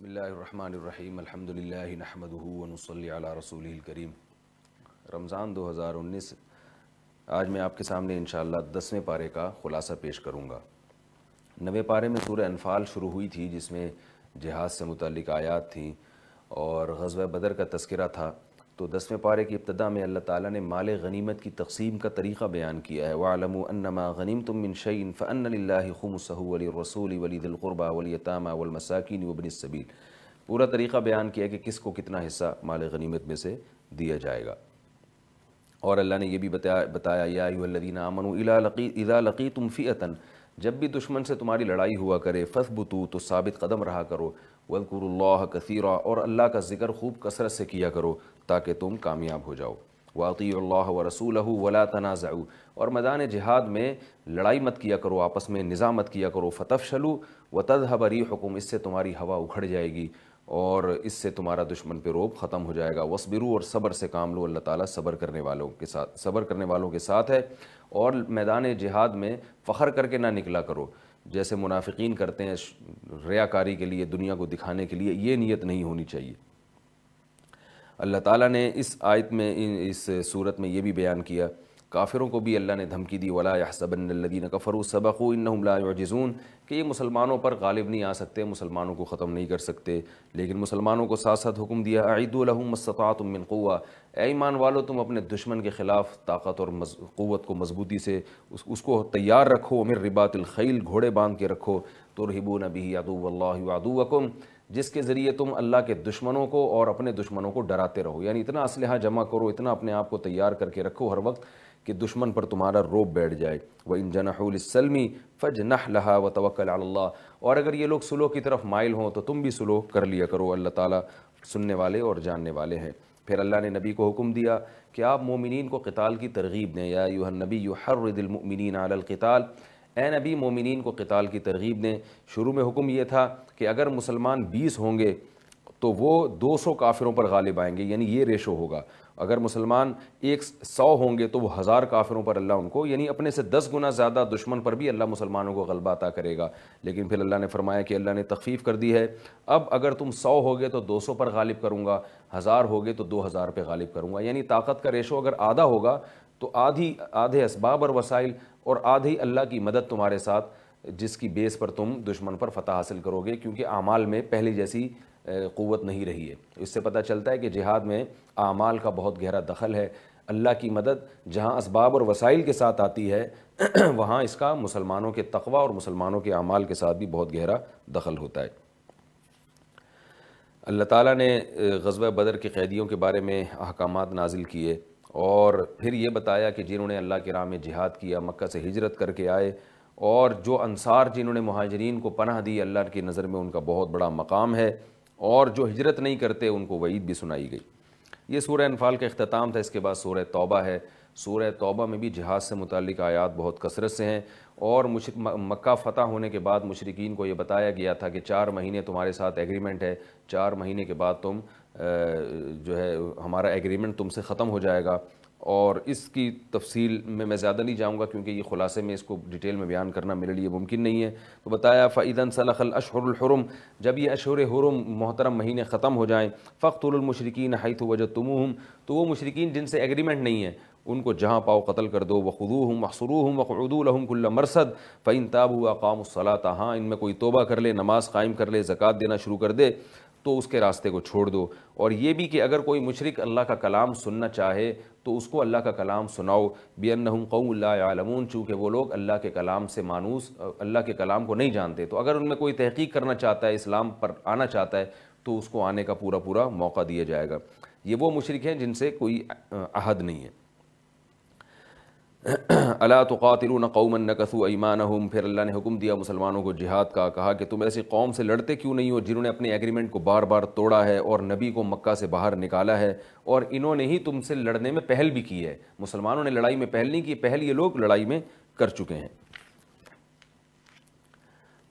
اللہ الرحمن الرحیم الحمد للہ نحمده ونصلی علی رسول الکریم رمضان دو ہزار انیس آج میں آپ کے سامنے انشاءاللہ شاء دسویں پارے کا خلاصہ پیش کروں گا نوے پارے میں سورہ انفال شروع ہوئی تھی جس میں جہاز سے متعلق آیات تھیں اور غزوہ بدر کا تذکرہ تھا تو دسویں پارے کی ابتدا میں اللہ تعالیٰ نے مال غنیمت کی تقسیم کا طریقہ بیان کیا ہے وَعْلَمُوا أَنَّمَا غَنِمْتُم مِّن شَيْءٍ فَأَنَّ لِلَّهِ خُمُسَهُ وَلِلرَّسُولِ وَلِذِي الْقُرْبَى وَالْيَتَامَى وَالْمَسَاكِينِ وَابْنِ السَّبِيلِ پورا طریقہ بیان کیا ہے کہ کس کو کتنا حصہ مال غنیمت میں سے دیا جائے گا اور اللہ نے یہ بھی بتایا بتایا یا ایوہ الذین آمنوا اذا لقیتم فئتا جب بھی دشمن سے تمہاری لڑائی ہوا کرے فثبتو تو ثابت قدم رہا کرو ولکر اللہ کثیرہ اور اللہ کا ذکر خوب کثرت سے کیا کرو تاکہ تم کامیاب ہو جاؤ واقعی اللہ و رسول ولا تنازع اور میدان جہاد میں لڑائی مت کیا کرو آپس میں نظام مت کیا کرو فتف شلو و تدہ حکم اس سے تمہاری ہوا اکھڑ جائے گی اور اس سے تمہارا دشمن پہ روب ختم ہو جائے گا وصبرو اور صبر سے کام لو اللہ تعالیٰ صبر کرنے والوں کے ساتھ صبر کرنے والوں کے ساتھ ہے اور میدان جہاد میں فخر کر کے نہ نکلا کرو جیسے منافقین کرتے ہیں ریا کاری کے لیے دنیا کو دکھانے کے لیے یہ نیت نہیں ہونی چاہیے اللہ تعالیٰ نے اس آیت میں اس صورت میں یہ بھی بیان کیا کافروں کو بھی اللہ نے دھمکی دی ولا یا صبن اللہ کفر و لا یعجزون کہ یہ مسلمانوں پر غالب نہیں آ سکتے مسلمانوں کو ختم نہیں کر سکتے لیکن مسلمانوں کو ساتھ ساتھ حکم من عیدالسات اے ایمان والو تم اپنے دشمن کے خلاف طاقت اور قوت کو مضبوطی سے اس اس کو تیار رکھو امر رباط الخیل گھوڑے باندھ کے رکھو تو رحب و نبی یادو ادو جس کے ذریعے تم اللہ کے دشمنوں کو اور اپنے دشمنوں کو ڈراتے رہو یعنی اتنا اسلحہ جمع کرو اتنا اپنے آپ کو تیار کر کے رکھو ہر وقت کہ دشمن پر تمہارا روب بیٹھ جائے وہ جناح السلمی فج نہ لہا و توکل اللہ اور اگر یہ لوگ سلو کی طرف مائل ہوں تو تم بھی سلو کر لیا کرو اللہ تعالیٰ سننے والے اور جاننے والے ہیں پھر اللہ نے نبی کو حکم دیا کہ آپ مومنین کو قتال کی ترغیب دیں یا نبی یو المؤمنین علی القتال اے نبی مومنین کو قتال کی ترغیب دیں شروع میں حکم یہ تھا کہ اگر مسلمان بیس ہوں گے تو وہ دو سو کافروں پر غالب آئیں گے یعنی یہ ریشو ہوگا اگر مسلمان ایک سو ہوں گے تو وہ ہزار کافروں پر اللہ ان کو یعنی اپنے سے دس گنا زیادہ دشمن پر بھی اللہ مسلمانوں کو غلبہ عطا کرے گا لیکن پھر اللہ نے فرمایا کہ اللہ نے تخفیف کر دی ہے اب اگر تم سو ہوگے تو دو سو پر غالب کروں گا ہزار ہوگے تو دو ہزار پہ غالب کروں گا یعنی طاقت کا ریشو اگر آدھا ہوگا تو آدھی آدھے اسباب اور وسائل اور آدھی اللہ کی مدد تمہارے ساتھ جس کی بیس پر تم دشمن پر فتح حاصل کرو گے کیونکہ اعمال میں پہلی جیسی قوت نہیں رہی ہے اس سے پتہ چلتا ہے کہ جہاد میں اعمال کا بہت گہرا دخل ہے اللہ کی مدد جہاں اسباب اور وسائل کے ساتھ آتی ہے وہاں اس کا مسلمانوں کے تقوی اور مسلمانوں کے اعمال کے ساتھ بھی بہت گہرا دخل ہوتا ہے اللہ تعالیٰ نے غزوہ بدر کے قیدیوں کے بارے میں احکامات نازل کیے اور پھر یہ بتایا کہ جنہوں نے اللہ کے راہ میں جہاد کیا مکہ سے ہجرت کر کے آئے اور جو انصار جنہوں نے مہاجرین کو پناہ دی اللہ کی نظر میں ان کا بہت بڑا مقام ہے اور جو ہجرت نہیں کرتے ان کو وعید بھی سنائی گئی یہ سورہ انفال کے اختتام تھا اس کے بعد سورہ توبہ ہے سورہ توبہ میں بھی جہاز سے متعلق آیات بہت کثرت سے ہیں اور مکہ فتح ہونے کے بعد مشرقین کو یہ بتایا گیا تھا کہ چار مہینے تمہارے ساتھ ایگریمنٹ ہے چار مہینے کے بعد تم جو ہے ہمارا ایگریمنٹ تم سے ختم ہو جائے گا اور اس کی تفصیل میں میں زیادہ نہیں جاؤں گا کیونکہ یہ خلاصے میں اس کو ڈیٹیل میں بیان کرنا میرے لیے ممکن نہیں ہے تو بتایا صلاح الشحر الحرم جب یہ اشہر حرم محترم مہینے ختم ہو جائیں فخت المشرقین حیث ہو تو وہ مشرقین جن سے ایگریمنٹ نہیں ہے ان کو جہاں پاؤ قتل کر دو و خدو ہوں مخصرو ہوں ودول الحم کُ اللہ مرسد فِنتاب ہوا قام ان میں کوئی توبہ کر لے نماز قائم کر لے زکوٰۃ دینا شروع کر دے تو اس کے راستے کو چھوڑ دو اور یہ بھی کہ اگر کوئی مشرق اللہ کا کلام سننا چاہے تو اس کو اللہ کا کلام سناؤ انہم قوم اللہ عالمون چونکہ وہ لوگ اللہ کے کلام سے مانوس اللہ کے کلام کو نہیں جانتے تو اگر ان میں کوئی تحقیق کرنا چاہتا ہے اسلام پر آنا چاہتا ہے تو اس کو آنے کا پورا پورا موقع دیا جائے گا یہ وہ مشرق ہیں جن سے کوئی عہد نہیں ہے اللہ تو قاتل قومن نقصو ایمان ہوں پھر اللہ نے حکم دیا مسلمانوں کو جہاد کا کہا کہ تم ایسی قوم سے لڑتے کیوں نہیں ہو جنہوں نے اپنے ایگریمنٹ کو بار بار توڑا ہے اور نبی کو مکہ سے باہر نکالا ہے اور انہوں نے ہی تم سے لڑنے میں پہل بھی کی ہے مسلمانوں نے لڑائی میں پہل نہیں کی پہل یہ لوگ لڑائی میں کر چکے ہیں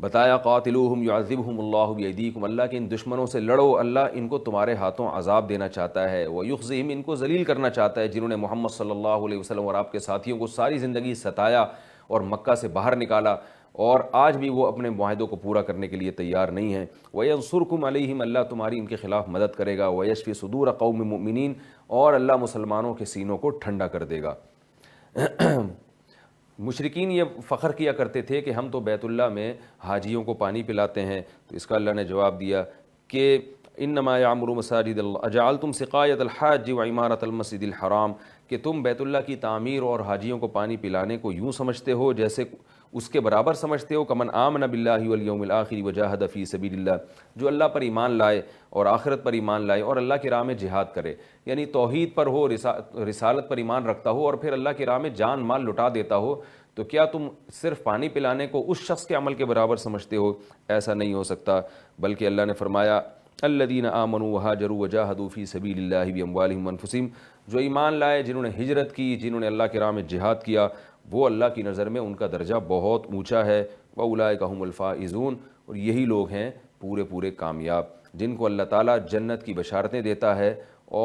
بتایا قاتلوہم یعذبہم اللہ بیدیکم اللہ کے ان دشمنوں سے لڑو اللہ ان کو تمہارے ہاتھوں عذاب دینا چاہتا ہے وہ ان کو ذلیل کرنا چاہتا ہے جنہوں نے محمد صلی اللہ علیہ وسلم اور آپ کے ساتھیوں کو ساری زندگی ستایا اور مکہ سے باہر نکالا اور آج بھی وہ اپنے معاہدوں کو پورا کرنے کے لیے تیار نہیں ہیں وَيَنصُرْكُمْ عَلَيْهِمْ علیہم اللہ تمہاری ان کے خلاف مدد کرے گا وَيَشْفِ صُدُورَ قَوْمِ مُؤْمِنِينَ اور اللہ مسلمانوں کے سینوں کو ٹھنڈا کر دے گا مشرقین یہ فخر کیا کرتے تھے کہ ہم تو بیت اللہ میں حاجیوں کو پانی پلاتے ہیں تو اس کا اللہ نے جواب دیا کہ انما نما مساجد و اجعل تم سقایت الحاج و عمارت المسد الحرام کہ تم بیت اللہ کی تعمیر اور حاجیوں کو پانی پلانے کو یوں سمجھتے ہو جیسے اس کے برابر سمجھتے ہو کمن باللہ والیوم الآخر و جاہد فی سبیل اللہ جو اللہ پر ایمان لائے اور آخرت پر ایمان لائے اور اللہ کے راہ میں جہاد کرے یعنی توحید پر ہو رسالت پر ایمان رکھتا ہو اور پھر اللہ کے راہ میں جان مال لٹا دیتا ہو تو کیا تم صرف پانی پلانے کو اس شخص کے عمل کے برابر سمجھتے ہو ایسا نہیں ہو سکتا بلکہ اللہ نے فرمایا الدین آمن و حاجر و جہدوفی صبی اللہ انفسم جو ایمان لائے جنہوں نے ہجرت کی جنہوں نے اللہ کے راہ میں جہاد کیا وہ اللہ کی نظر میں ان کا درجہ بہت اونچا ہے بولائے کا ہم الفاظون اور یہی لوگ ہیں پورے پورے کامیاب جن کو اللہ تعالیٰ جنت کی بشارتیں دیتا ہے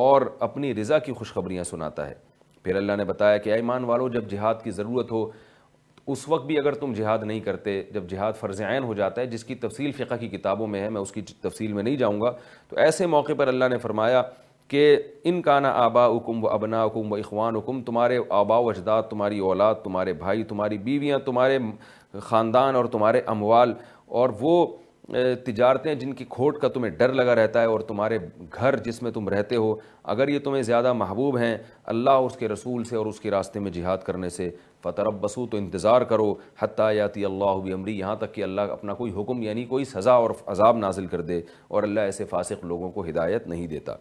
اور اپنی رضا کی خوشخبریاں سناتا ہے پھر اللہ نے بتایا کہ ایمان والو جب جہاد کی ضرورت ہو اس وقت بھی اگر تم جہاد نہیں کرتے جب جہاد فرض عین ہو جاتا ہے جس کی تفصیل فقہ کی کتابوں میں ہے میں اس کی تفصیل میں نہیں جاؤں گا تو ایسے موقع پر اللہ نے فرمایا کہ ان کانا آبا حکم و ابنا حکم و اخوان حکم تمہارے آبا و اجداد تمہاری اولاد تمہارے بھائی تمہاری بیویاں تمہارے خاندان اور تمہارے اموال اور وہ تجارتیں جن کی کھوٹ کا تمہیں ڈر لگا رہتا ہے اور تمہارے گھر جس میں تم رہتے ہو اگر یہ تمہیں زیادہ محبوب ہیں اللہ اس کے رسول سے اور اس کے راستے میں جہاد کرنے سے فطرب بسو تو انتظار کرو یاتی اللہ بھی عمری یہاں تک کہ اللہ اپنا کوئی حکم یعنی کوئی سزا اور عذاب نازل کر دے اور اللہ ایسے فاسق لوگوں کو ہدایت نہیں دیتا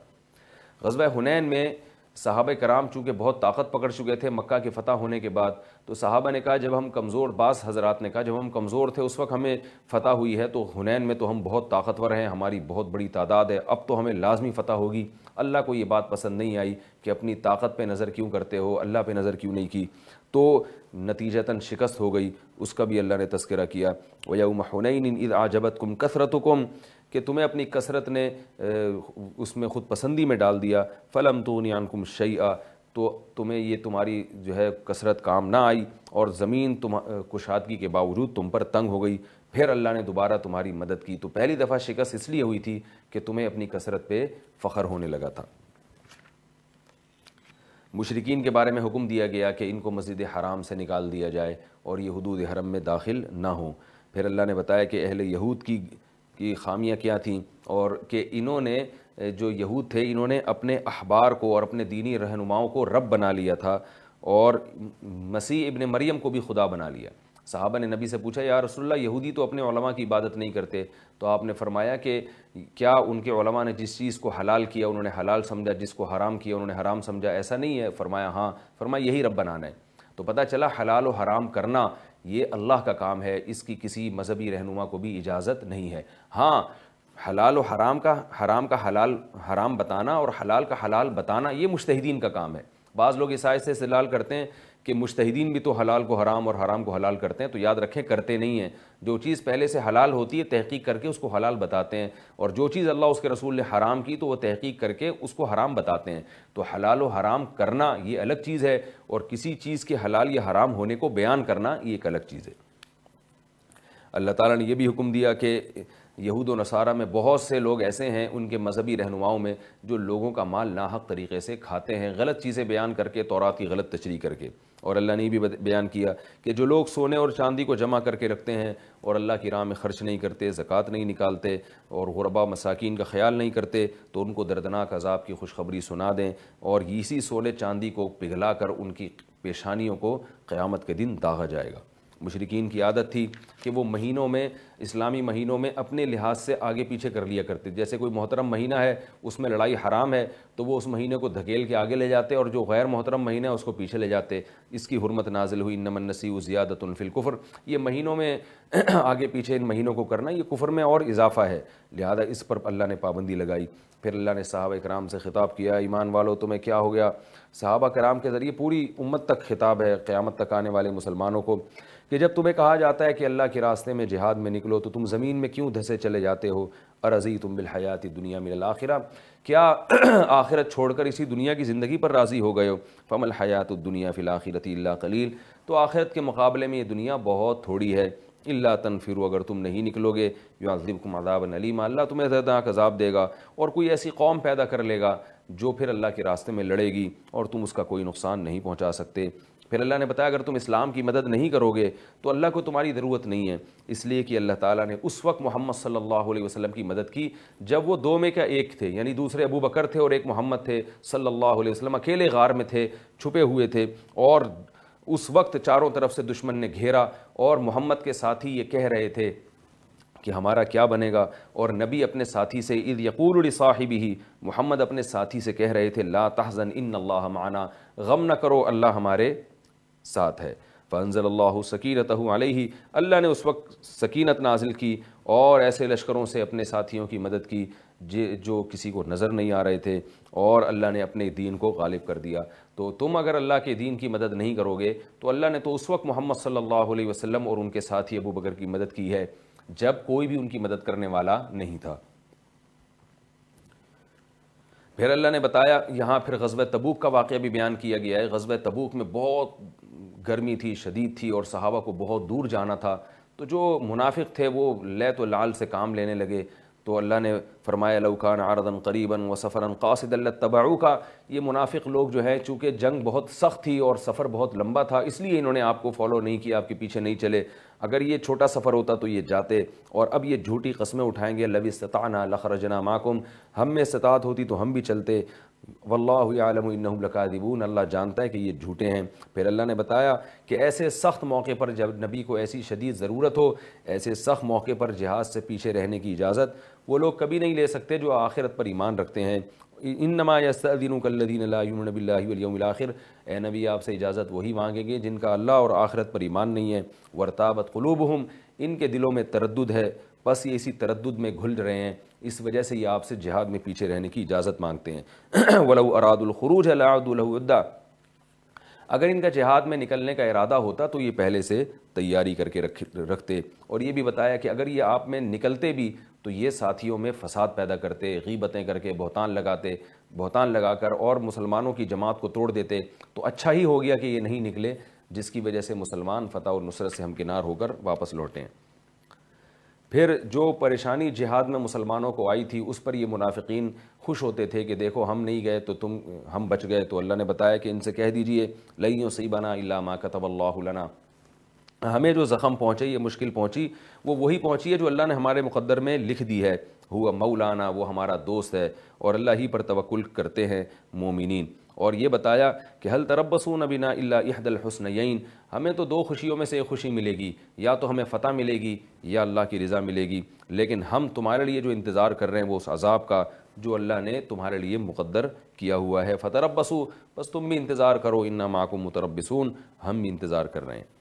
غزوہ حنین میں صحابہ کرام چونکہ بہت طاقت پکڑ چکے تھے مکہ کے فتح ہونے کے بعد تو صحابہ نے کہا جب ہم کمزور بعض حضرات نے کہا جب ہم کمزور تھے اس وقت ہمیں فتح ہوئی ہے تو ہنین میں تو ہم بہت طاقتور ہیں ہماری بہت بڑی تعداد ہے اب تو ہمیں لازمی فتح ہوگی اللہ کو یہ بات پسند نہیں آئی کہ اپنی طاقت پہ نظر کیوں کرتے ہو اللہ پہ نظر کیوں نہیں کی تو نتیجتاً شکست ہو گئی اس کا بھی اللہ نے تذکرہ کیا وَيَوْمَ حُنَيْنٍ اِذْ عَجَبَتْكُمْ كَثْرَتُكُمْ کم کہ تمہیں اپنی کثرت نے اس میں خود پسندی میں ڈال دیا فلم تو انیان کم تو تمہیں یہ تمہاری جو ہے کثرت کام نہ آئی اور زمین تم کشادگی کے باوجود تم پر تنگ ہو گئی پھر اللہ نے دوبارہ تمہاری مدد کی تو پہلی دفعہ شکست اس لیے ہوئی تھی کہ تمہیں اپنی کثرت پہ فخر ہونے لگا تھا مشرقین کے بارے میں حکم دیا گیا کہ ان کو مسجد حرام سے نکال دیا جائے اور یہ حدود حرم میں داخل نہ ہوں پھر اللہ نے بتایا کہ اہل یہود کی کی خامیاں کیا تھیں اور کہ انہوں نے جو یہود تھے انہوں نے اپنے احبار کو اور اپنے دینی رہنماؤں کو رب بنا لیا تھا اور مسیح ابن مریم کو بھی خدا بنا لیا صحابہ نے نبی سے پوچھا یا رسول اللہ یہودی تو اپنے علماء کی عبادت نہیں کرتے تو آپ نے فرمایا کہ کیا ان کے علماء نے جس چیز کو حلال کیا انہوں نے حلال سمجھا جس کو حرام کیا انہوں نے حرام سمجھا ایسا نہیں ہے فرمایا ہاں فرمایا یہی رب بنانا ہے تو پتہ چلا حلال و حرام کرنا یہ اللہ کا کام ہے اس کی کسی مذہبی رہنما کو بھی اجازت نہیں ہے ہاں حلال و حرام کا حرام کا حلال حرام بتانا اور حلال کا حلال بتانا یہ مشتحدین کا کام ہے بعض لوگ سے اللال کرتے ہیں کہ مشتحدین بھی تو حلال کو حرام اور حرام کو حلال کرتے ہیں تو یاد رکھیں کرتے نہیں ہیں جو چیز پہلے سے حلال ہوتی ہے تحقیق کر کے اس کو حلال بتاتے ہیں اور جو چیز اللہ اس کے رسول نے حرام کی تو وہ تحقیق کر کے اس کو حرام بتاتے ہیں تو حلال و حرام کرنا یہ الگ چیز ہے اور کسی چیز کے حلال یا حرام ہونے کو بیان کرنا یہ ایک الگ چیز ہے اللہ تعالیٰ نے یہ بھی حکم دیا کہ یہود و نصارہ میں بہت سے لوگ ایسے ہیں ان کے مذہبی رہنماؤں میں جو لوگوں کا مال ناحق طریقے سے کھاتے ہیں غلط چیزیں بیان کر کے تورات کی غلط تشریح کر کے اور اللہ نے بھی بیان کیا کہ جو لوگ سونے اور چاندی کو جمع کر کے رکھتے ہیں اور اللہ کی راہ میں خرچ نہیں کرتے زکوٰۃ نہیں نکالتے اور غربا مساکین کا خیال نہیں کرتے تو ان کو دردناک عذاب کی خوشخبری سنا دیں اور اسی سونے چاندی کو پگھلا کر ان کی پیشانیوں کو قیامت کے دن داغا جائے گا مشرقین کی عادت تھی کہ وہ مہینوں میں اسلامی مہینوں میں اپنے لحاظ سے آگے پیچھے کر لیا کرتے جیسے کوئی محترم مہینہ ہے اس میں لڑائی حرام ہے تو وہ اس مہینے کو دھکیل کے آگے لے جاتے اور جو غیر محترم مہینہ ہے اس کو پیچھے لے جاتے اس کی حرمت نازل ہوئی و زیادت الفی کفر یہ مہینوں میں آگے پیچھے ان مہینوں کو کرنا یہ کفر میں اور اضافہ ہے لہذا اس پر اللہ نے پابندی لگائی پھر اللہ نے صحابہ کرام سے خطاب کیا ایمان والو تمہیں کیا ہو گیا صحابہ کرام کے ذریعے پوری امت تک خطاب ہے قیامت تک آنے والے مسلمانوں کو کہ جب تمہیں کہا جاتا ہے کہ اللہ کے راستے میں جہاد میں نکلو تو تم زمین میں کیوں دھسے چلے جاتے ہو ارضی تم بالحیات دنیا من الاخرہ کیا آخرت چھوڑ کر اسی دنیا کی زندگی پر راضی ہو گئے ہو فم الحیات الدنیا فی الآخرتی اللہ قلیل تو آخرت کے مقابلے میں یہ دنیا بہت تھوڑی ہے اللہ تنفرو اگر تم نہیں نکلو گے عظیب کم عذاب علیم اللہ تمہیں عذاب دے گا اور کوئی ایسی قوم پیدا کر لے گا جو پھر اللہ کے راستے میں لڑے گی اور تم اس کا کوئی نقصان نہیں پہنچا سکتے پھر اللہ نے بتایا اگر تم اسلام کی مدد نہیں کرو گے تو اللہ کو تمہاری ضرورت نہیں ہے اس لیے کہ اللہ تعالیٰ نے اس وقت محمد صلی اللہ علیہ وسلم کی مدد کی جب وہ دو میں کا ایک تھے یعنی دوسرے ابو بکر تھے اور ایک محمد تھے صلی اللہ علیہ وسلم اکیلے غار میں تھے چھپے ہوئے تھے اور اس وقت چاروں طرف سے دشمن نے گھیرا اور محمد کے ساتھی یہ کہہ رہے تھے کہ ہمارا کیا بنے گا اور نبی اپنے ساتھی سے عید یقول صاحب ہی محمد اپنے ساتھی سے کہہ رہے تھے تحزن ان اللہ معنا غم نہ کرو اللہ ہمارے ساتھ ہے فنزل اللہ سکینت علیہ اللہ نے اس وقت سکینت نازل کی اور ایسے لشکروں سے اپنے ساتھیوں کی مدد کی جے جو کسی کو نظر نہیں آ رہے تھے اور اللہ نے اپنے دین کو غالب کر دیا تو تم اگر اللہ کے دین کی مدد نہیں کرو گے تو اللہ نے تو اس وقت محمد صلی اللہ علیہ وسلم اور ان کے ساتھی ابو بکر کی مدد کی ہے جب کوئی بھی ان کی مدد کرنے والا نہیں تھا پھر اللہ نے بتایا یہاں پھر غزوہ تبوک کا واقعہ بھی بیان کیا گیا ہے غزوہ تبوک میں بہت گرمی تھی شدید تھی اور صحابہ کو بہت دور جانا تھا تو جو منافق تھے وہ لے تو لال سے کام لینے لگے تو اللہ نے فرمایا لوکان عاردن قریباً و سفراً قاصد اللہ تباع کا یہ منافق لوگ جو ہیں چونکہ جنگ بہت سخت تھی اور سفر بہت لمبا تھا اس لیے انہوں نے آپ کو فالو نہیں کیا آپ کے پیچھے نہیں چلے اگر یہ چھوٹا سفر ہوتا تو یہ جاتے اور اب یہ جھوٹی قسمیں اٹھائیں گے لوست استطعنا لخرجنا معکم ہم میں استطاعت ہوتی تو ہم بھی چلتے واللہ یعلم انہم لکاذبون اللہ جانتا ہے کہ یہ جھوٹے ہیں پھر اللہ نے بتایا کہ ایسے سخت موقع پر جب نبی کو ایسی شدید ضرورت ہو ایسے سخت موقع پر جہاز سے پیچھے رہنے کی اجازت وہ لوگ کبھی نہیں لے سکتے جو آخرت پر ایمان رکھتے ہیں ان نماز اس لا و باللہ والیوم الاخر نبی اللہ علیہ اے نبی آپ سے اجازت وہی مانگیں گے جن کا اللہ اور آخرت پر ایمان نہیں ہے ورطابت قلوبہم ان کے دلوں میں تردد ہے بس یہ اسی تردد میں گھل رہے ہیں اس وجہ سے یہ آپ سے جہاد میں پیچھے رہنے کی اجازت مانگتے ہیں ولو اراد الخروج الد الادا اگر ان کا جہاد میں نکلنے کا ارادہ ہوتا تو یہ پہلے سے تیاری کر کے رکھتے اور یہ بھی بتایا کہ اگر یہ آپ میں نکلتے بھی تو یہ ساتھیوں میں فساد پیدا کرتے غیبتیں کر کے بہتان لگاتے بہتان لگا کر اور مسلمانوں کی جماعت کو توڑ دیتے تو اچھا ہی ہو گیا کہ یہ نہیں نکلے جس کی وجہ سے مسلمان فتح اور نصرت سے ہمکنار ہو کر واپس لوٹیں پھر جو پریشانی جہاد میں مسلمانوں کو آئی تھی اس پر یہ منافقین خوش ہوتے تھے کہ دیکھو ہم نہیں گئے تو تم ہم بچ گئے تو اللہ نے بتایا کہ ان سے کہہ دیجئے لئیوں سی بنا اللہ ما کتب اللہ لنا ہمیں جو زخم پہنچے یہ مشکل پہنچی وہ وہی پہنچی ہے جو اللہ نے ہمارے مقدر میں لکھ دی ہے ہوا مولانا وہ ہمارا دوست ہے اور اللہ ہی پر توکل کرتے ہیں مومنین اور یہ بتایا کہ حل تربسون سون اللہ عہد الحسنین ہمیں تو دو خوشیوں میں سے ایک خوشی ملے گی یا تو ہمیں فتح ملے گی یا اللہ کی رضا ملے گی لیکن ہم تمہارے لیے جو انتظار کر رہے ہیں وہ اس عذاب کا جو اللہ نے تمہارے لیے مقدر کیا ہوا ہے فتربسو بس تم بھی انتظار کرو ان معکم متربسون ہم بھی انتظار کر رہے ہیں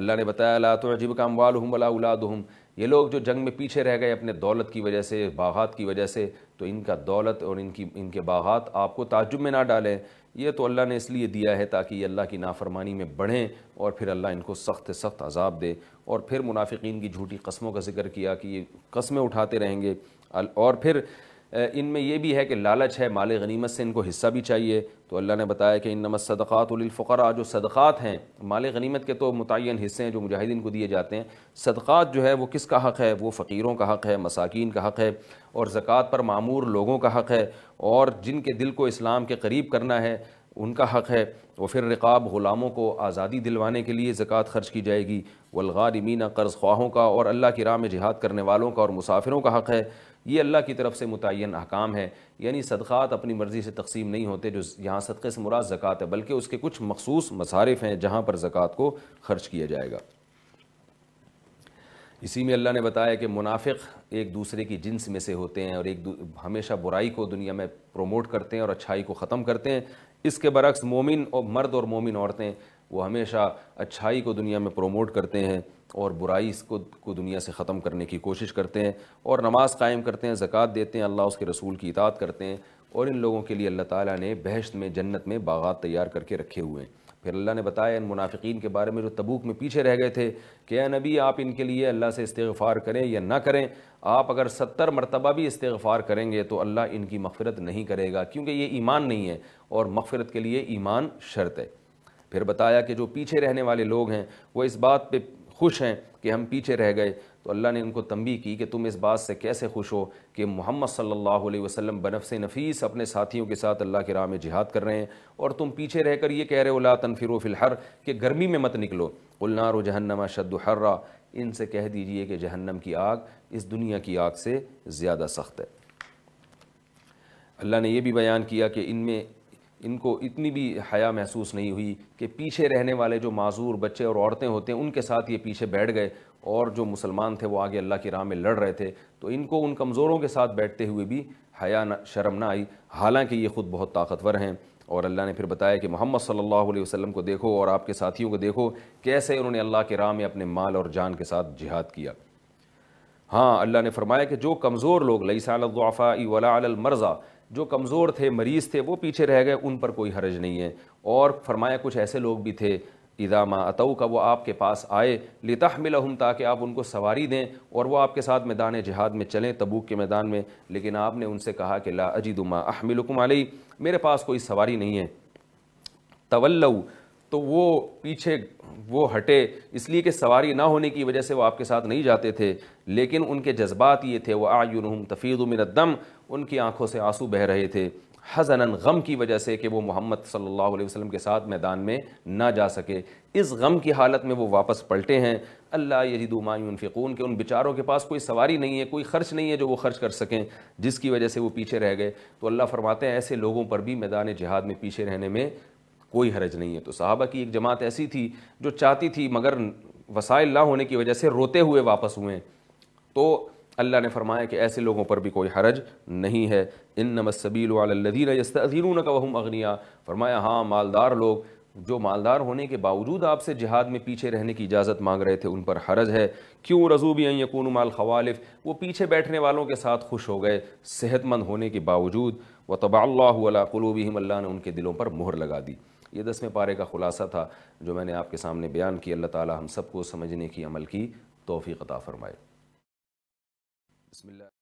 اللہ نے بتایا اللہ تو عجیب کام وال ہوں بلا اولاد ہوں یہ لوگ جو جنگ میں پیچھے رہ گئے اپنے دولت کی وجہ سے باغات کی وجہ سے تو ان کا دولت اور ان کی ان کے باغات آپ کو تعجب میں نہ ڈالیں یہ تو اللہ نے اس لیے دیا ہے تاکہ یہ اللہ کی نافرمانی میں بڑھیں اور پھر اللہ ان کو سخت سخت عذاب دے اور پھر منافقین کی جھوٹی قسموں کا ذکر کیا کہ یہ قسمیں اٹھاتے رہیں گے اور پھر ان میں یہ بھی ہے کہ لالچ ہے مال غنیمت سے ان کو حصہ بھی چاہیے تو اللہ نے بتایا کہ ان نمت صدقات الفقرا جو صدقات ہیں مال غنیمت کے تو متعین حصے ہیں جو مجاہدین کو دیے جاتے ہیں صدقات جو ہے وہ کس کا حق ہے وہ فقیروں کا حق ہے مساکین کا حق ہے اور زکوٰۃ پر معمور لوگوں کا حق ہے اور جن کے دل کو اسلام کے قریب کرنا ہے ان کا حق ہے وہ پھر رقاب غلاموں کو آزادی دلوانے کے لیے زکوٰۃ خرچ کی جائے گی والغارمین قرض خواہوں کا اور اللہ کی راہ میں جہاد کرنے والوں کا اور مسافروں کا حق ہے یہ اللہ کی طرف سے متعین احکام ہے یعنی صدقات اپنی مرضی سے تقسیم نہیں ہوتے جو یہاں صدقے سے مراد زکاة ہے بلکہ اس کے کچھ مخصوص مصارف ہیں جہاں پر زکوٰۃ کو خرچ کیا جائے گا اسی میں اللہ نے بتایا کہ منافق ایک دوسرے کی جنس میں سے ہوتے ہیں اور ایک ہمیشہ برائی کو دنیا میں پروموٹ کرتے ہیں اور اچھائی کو ختم کرتے ہیں اس کے برعکس مومن اور مرد اور مومن عورتیں وہ ہمیشہ اچھائی کو دنیا میں پروموٹ کرتے ہیں اور برائی اس کو کو دنیا سے ختم کرنے کی کوشش کرتے ہیں اور نماز قائم کرتے ہیں زکوٰۃ دیتے ہیں اللہ اس کے رسول کی اطاعت کرتے ہیں اور ان لوگوں کے لیے اللہ تعالیٰ نے بہشت میں جنت میں باغات تیار کر کے رکھے ہوئے ہیں پھر اللہ نے بتایا ان منافقین کے بارے میں جو تبوک میں پیچھے رہ گئے تھے کہ اے نبی آپ ان کے لیے اللہ سے استغفار کریں یا نہ کریں آپ اگر ستر مرتبہ بھی استغفار کریں گے تو اللہ ان کی مغفرت نہیں کرے گا کیونکہ یہ ایمان نہیں ہے اور مغفرت کے لیے ایمان شرط ہے پھر بتایا کہ جو پیچھے رہنے والے لوگ ہیں وہ اس بات پہ خوش ہیں کہ ہم پیچھے رہ گئے تو اللہ نے ان کو تنبی کی کہ تم اس بات سے کیسے خوش ہو کہ محمد صلی اللہ علیہ وسلم بنفس نفیس اپنے ساتھیوں کے ساتھ اللہ کے راہ میں جہاد کر رہے ہیں اور تم پیچھے رہ کر یہ کہہ رہے ہو لا تنفرو فی الحر کہ گرمی میں مت نکلو النار و جہنم شد و حرا ان سے کہہ دیجئے کہ جہنم کی آگ اس دنیا کی آگ سے زیادہ سخت ہے اللہ نے یہ بھی بیان کیا کہ ان میں ان کو اتنی بھی حیا محسوس نہیں ہوئی کہ پیچھے رہنے والے جو معذور بچے اور عورتیں ہوتے ہیں ان کے ساتھ یہ پیچھے بیٹھ گئے اور جو مسلمان تھے وہ آگے اللہ کی راہ میں لڑ رہے تھے تو ان کو ان کمزوروں کے ساتھ بیٹھتے ہوئے بھی حیا نہ شرم نہ آئی حالانکہ یہ خود بہت طاقتور ہیں اور اللہ نے پھر بتایا کہ محمد صلی اللہ علیہ وسلم کو دیکھو اور آپ کے ساتھیوں کو دیکھو کیسے انہوں نے اللہ کے راہ میں اپنے مال اور جان کے ساتھ جہاد کیا ہاں اللہ نے فرمایا کہ جو کمزور لوگ لئی سی علفیٰ ولا علمرزا جو کمزور تھے مریض تھے وہ پیچھے رہ گئے ان پر کوئی حرج نہیں ہے اور فرمایا کچھ ایسے لوگ بھی تھے ادامہ اتو کا وہ آپ کے پاس آئے لتحملہم تاکہ آپ ان کو سواری دیں اور وہ آپ کے ساتھ میدان جہاد میں چلیں تبوک کے میدان میں لیکن آپ نے ان سے کہا کہ لا اجید ما احملکم علی میرے پاس کوئی سواری نہیں ہے تولو تو وہ پیچھے وہ ہٹے اس لیے کہ سواری نہ ہونے کی وجہ سے وہ آپ کے ساتھ نہیں جاتے تھے لیکن ان کے جذبات یہ تھے وہ آ یون تفید و ان کی آنکھوں سے آنسو بہہ رہے تھے حزن غم کی وجہ سے کہ وہ محمد صلی اللہ علیہ وسلم کے ساتھ میدان میں نہ جا سکے اس غم کی حالت میں وہ واپس پلٹے ہیں اللہ یہ ما دماعیوں کہ ان بچاروں کے پاس کوئی سواری نہیں ہے کوئی خرچ نہیں ہے جو وہ خرچ کر سکیں جس کی وجہ سے وہ پیچھے رہ گئے تو اللہ فرماتے ہیں ایسے لوگوں پر بھی میدان جہاد میں پیچھے رہنے میں کوئی حرج نہیں ہے تو صحابہ کی ایک جماعت ایسی تھی جو چاہتی تھی مگر وسائل نہ ہونے کی وجہ سے روتے ہوئے واپس ہوئے تو اللہ نے فرمایا کہ ایسے لوگوں پر بھی کوئی حرج نہیں ہے ان السبیل والدین عظیموں کا وہم اغنیا فرمایا ہاں مالدار لوگ جو مالدار ہونے کے باوجود آپ سے جہاد میں پیچھے رہنے کی اجازت مانگ رہے تھے ان پر حرج ہے کیوں رضو بھی ان یقون مال خوالف وہ پیچھے بیٹھنے والوں کے ساتھ خوش ہو گئے صحت مند ہونے کے باوجود طبع اللہ علیہ قلوبہم اللہ نے ان کے دلوں پر مہر لگا دی یہ دسویں پارے کا خلاصہ تھا جو میں نے آپ کے سامنے بیان کی اللہ تعالیٰ ہم سب کو سمجھنے کی عمل کی توفیق عطا فرمائے بسم الله